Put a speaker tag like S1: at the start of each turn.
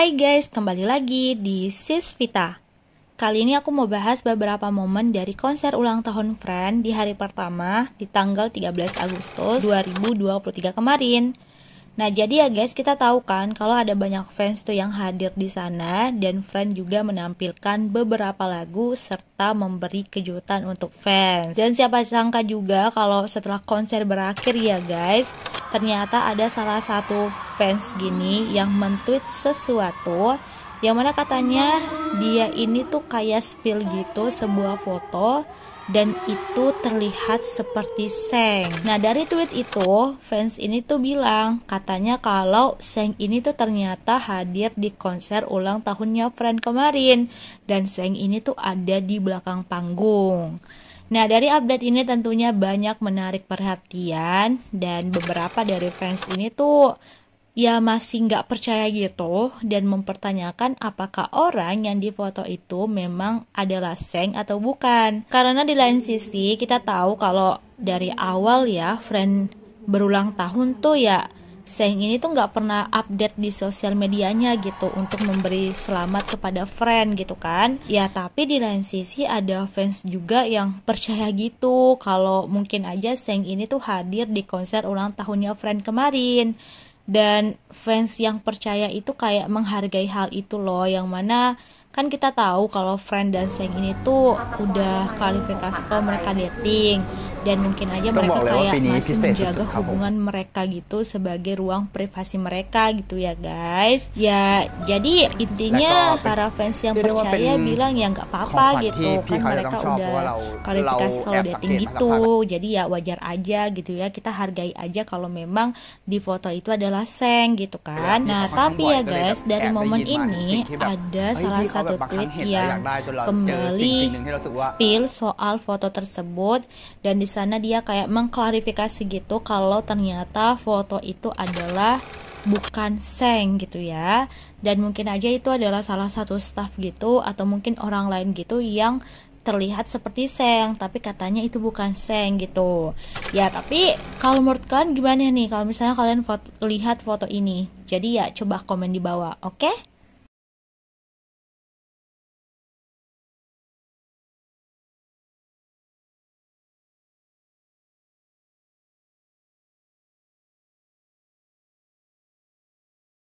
S1: Hai guys, kembali lagi di Sis Vita. Kali ini aku mau bahas beberapa momen dari konser ulang tahun Friend di hari pertama di tanggal 13 Agustus 2023 kemarin. Nah, jadi ya guys, kita tahu kan kalau ada banyak fans tuh yang hadir di sana dan Friend juga menampilkan beberapa lagu serta memberi kejutan untuk fans. Dan siapa sangka juga kalau setelah konser berakhir ya guys, ternyata ada salah satu fans gini yang mentweet sesuatu yang mana katanya dia ini tuh kayak spill gitu sebuah foto dan itu terlihat seperti Seng. Nah dari tweet itu fans ini tuh bilang katanya kalau Seng ini tuh ternyata hadir di konser ulang tahunnya Friend kemarin dan Seng ini tuh ada di belakang panggung. Nah, dari update ini tentunya banyak menarik perhatian dan beberapa dari fans ini tuh ya masih nggak percaya gitu dan mempertanyakan apakah orang yang difoto itu memang adalah Seng atau bukan. Karena di lain sisi kita tahu kalau dari awal ya friend berulang tahun tuh ya Seng ini tuh nggak pernah update di sosial medianya gitu untuk memberi selamat kepada friend gitu kan ya tapi di lain sisi ada fans juga yang percaya gitu kalau mungkin aja Seng ini tuh hadir di konser ulang tahunnya friend kemarin dan fans yang percaya itu kayak menghargai hal itu loh yang mana kan kita tahu kalau friend dan seng ini tuh udah klarifikasi kalau mereka dating dan mungkin aja mereka kayak masih menjaga hubungan mereka gitu sebagai ruang privasi mereka gitu ya guys ya jadi intinya para fans yang percaya bilang ya nggak apa-apa gitu kan mereka udah kualifikasi kalau dating gitu jadi ya wajar aja gitu ya kita hargai aja kalau memang di foto itu adalah seng gitu kan nah tapi ya guys dari momen ini ada salah satu tweet yang kembali spill soal foto tersebut dan di sana dia kayak mengklarifikasi gitu kalau ternyata foto itu adalah bukan Seng gitu ya dan mungkin aja itu adalah salah satu staff gitu atau mungkin orang lain gitu yang terlihat seperti Seng tapi katanya itu bukan Seng gitu ya tapi kalau menurut kalian gimana nih kalau misalnya kalian foto, lihat foto ini jadi ya coba komen di bawah oke okay?